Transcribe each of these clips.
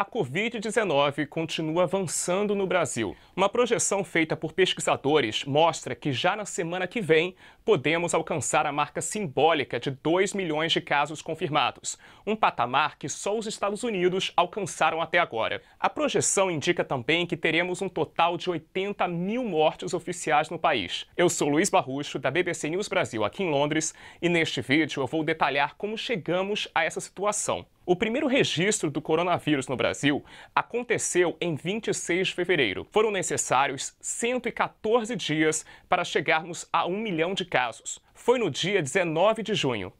A Covid-19 continua avançando no Brasil. Uma projeção feita por pesquisadores mostra que já na semana que vem podemos alcançar a marca simbólica de 2 milhões de casos confirmados, um patamar que só os Estados Unidos alcançaram até agora. A projeção indica também que teremos um total de 80 mil mortes oficiais no país. Eu sou Luiz Barrucho, da BBC News Brasil, aqui em Londres, e neste vídeo eu vou detalhar como chegamos a essa situação. O primeiro registro do coronavírus no Brasil aconteceu em 26 de fevereiro. Foram necessários 114 dias para chegarmos a um milhão de casos. Foi no dia 19 de junho.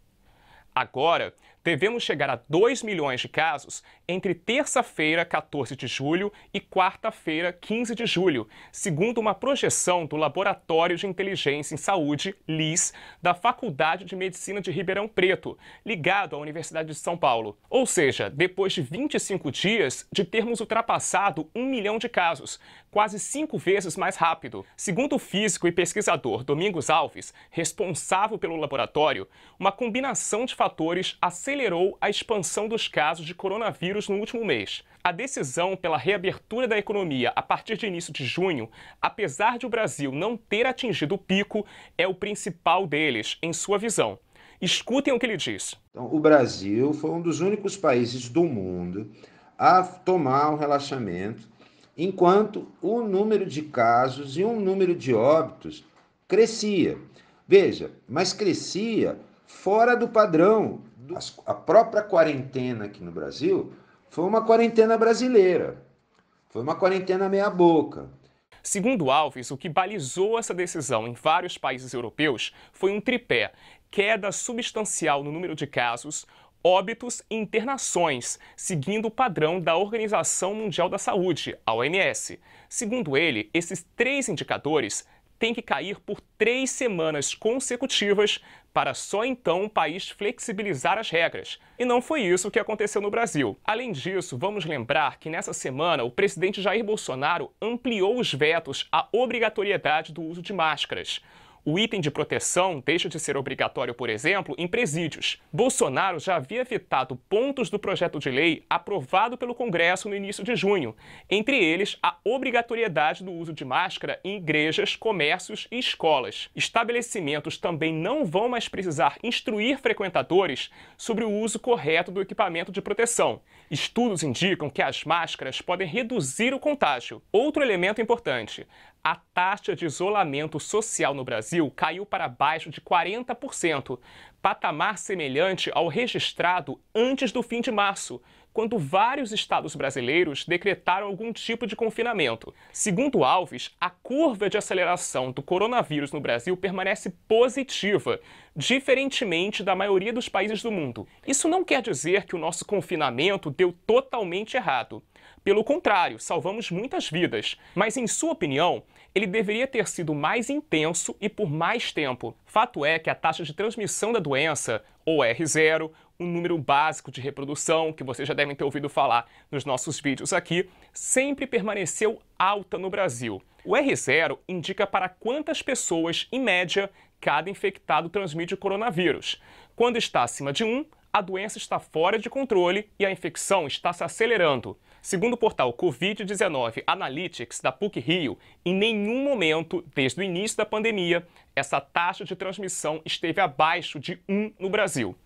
Agora, devemos chegar a 2 milhões de casos entre terça-feira, 14 de julho, e quarta-feira, 15 de julho, segundo uma projeção do Laboratório de Inteligência em Saúde, LIS, da Faculdade de Medicina de Ribeirão Preto, ligado à Universidade de São Paulo. Ou seja, depois de 25 dias de termos ultrapassado 1 milhão de casos, quase cinco vezes mais rápido. Segundo o físico e pesquisador Domingos Alves, responsável pelo laboratório, uma combinação de fatores acelerou acelerou a expansão dos casos de coronavírus no último mês. A decisão pela reabertura da economia a partir de início de junho, apesar de o Brasil não ter atingido o pico, é o principal deles, em sua visão. Escutem o que ele diz. Então, o Brasil foi um dos únicos países do mundo a tomar um relaxamento, enquanto o número de casos e o número de óbitos crescia. Veja, mas crescia fora do padrão a própria quarentena aqui no Brasil foi uma quarentena brasileira. Foi uma quarentena meia-boca. Segundo Alves, o que balizou essa decisão em vários países europeus foi um tripé: queda substancial no número de casos, óbitos e internações, seguindo o padrão da Organização Mundial da Saúde, a OMS. Segundo ele, esses três indicadores tem que cair por três semanas consecutivas para só então o país flexibilizar as regras. E não foi isso que aconteceu no Brasil. Além disso, vamos lembrar que nessa semana o presidente Jair Bolsonaro ampliou os vetos à obrigatoriedade do uso de máscaras. O item de proteção deixa de ser obrigatório, por exemplo, em presídios. Bolsonaro já havia vetado pontos do projeto de lei aprovado pelo Congresso no início de junho, entre eles a obrigatoriedade do uso de máscara em igrejas, comércios e escolas. Estabelecimentos também não vão mais precisar instruir frequentadores sobre o uso correto do equipamento de proteção. Estudos indicam que as máscaras podem reduzir o contágio. Outro elemento importante: a taxa de isolamento social no Brasil caiu para baixo de 40%, patamar semelhante ao registrado antes do fim de março, quando vários estados brasileiros decretaram algum tipo de confinamento. Segundo Alves, a curva de aceleração do coronavírus no Brasil permanece positiva, diferentemente da maioria dos países do mundo. Isso não quer dizer que o nosso confinamento deu totalmente errado. Pelo contrário, salvamos muitas vidas. Mas, em sua opinião, ele deveria ter sido mais intenso e por mais tempo. Fato é que a taxa de transmissão da doença, ou R0, um número básico de reprodução, que vocês já devem ter ouvido falar nos nossos vídeos aqui, sempre permaneceu alta no Brasil. O R0 indica para quantas pessoas, em média, cada infectado transmite o coronavírus. Quando está acima de 1, a doença está fora de controle e a infecção está se acelerando. Segundo o portal Covid-19 Analytics da PUC Rio, em nenhum momento, desde o início da pandemia, essa taxa de transmissão esteve abaixo de 1 no Brasil.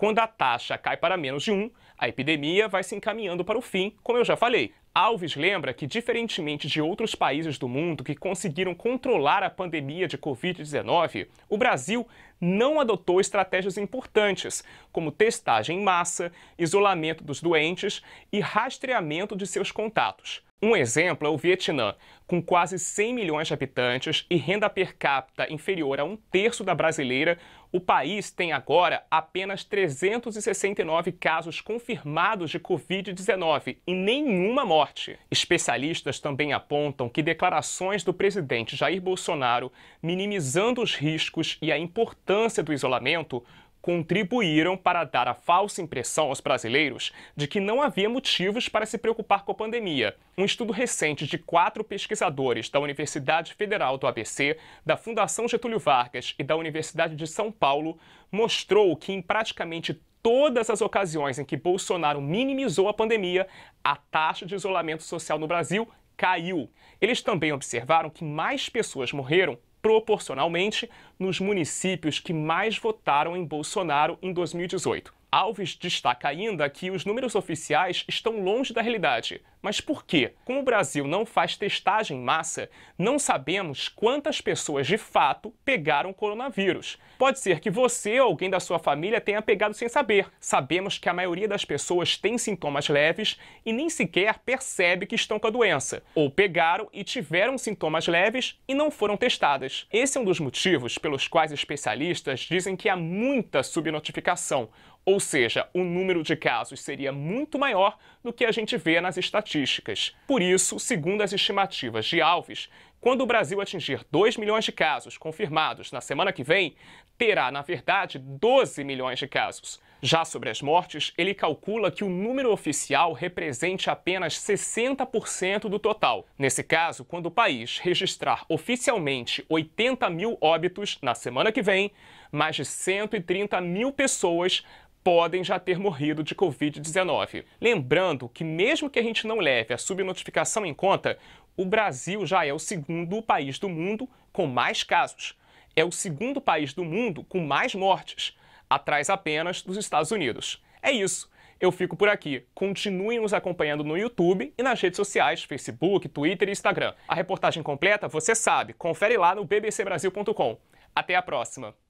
Quando a taxa cai para menos de 1, a epidemia vai se encaminhando para o fim, como eu já falei. Alves lembra que, diferentemente de outros países do mundo que conseguiram controlar a pandemia de Covid-19, o Brasil não adotou estratégias importantes, como testagem em massa, isolamento dos doentes e rastreamento de seus contatos. Um exemplo é o Vietnã, com quase 100 milhões de habitantes e renda per capita inferior a um terço da brasileira, o país tem agora apenas 369 casos confirmados de Covid-19 e nenhuma morte. Especialistas também apontam que declarações do presidente Jair Bolsonaro minimizando os riscos e a importância do isolamento contribuíram para dar a falsa impressão aos brasileiros de que não havia motivos para se preocupar com a pandemia. Um estudo recente de quatro pesquisadores da Universidade Federal do ABC, da Fundação Getúlio Vargas e da Universidade de São Paulo mostrou que em praticamente todas as ocasiões em que Bolsonaro minimizou a pandemia, a taxa de isolamento social no Brasil caiu. Eles também observaram que mais pessoas morreram proporcionalmente nos municípios que mais votaram em Bolsonaro em 2018. Alves destaca ainda que os números oficiais estão longe da realidade. Mas por quê? Como o Brasil não faz testagem em massa, não sabemos quantas pessoas de fato pegaram coronavírus. Pode ser que você ou alguém da sua família tenha pegado sem saber. Sabemos que a maioria das pessoas tem sintomas leves e nem sequer percebe que estão com a doença. Ou pegaram e tiveram sintomas leves e não foram testadas. Esse é um dos motivos pelos quais especialistas dizem que há muita subnotificação ou seja, o número de casos seria muito maior do que a gente vê nas estatísticas. Por isso, segundo as estimativas de Alves, quando o Brasil atingir 2 milhões de casos confirmados na semana que vem, terá, na verdade, 12 milhões de casos. Já sobre as mortes, ele calcula que o número oficial represente apenas 60% do total. Nesse caso, quando o país registrar oficialmente 80 mil óbitos na semana que vem, mais de 130 mil pessoas podem já ter morrido de Covid-19. Lembrando que, mesmo que a gente não leve a subnotificação em conta, o Brasil já é o segundo país do mundo com mais casos. É o segundo país do mundo com mais mortes, atrás apenas dos Estados Unidos. É isso. Eu fico por aqui. Continuem nos acompanhando no YouTube e nas redes sociais, Facebook, Twitter e Instagram. A reportagem completa, você sabe, confere lá no bbcbrasil.com. Até a próxima!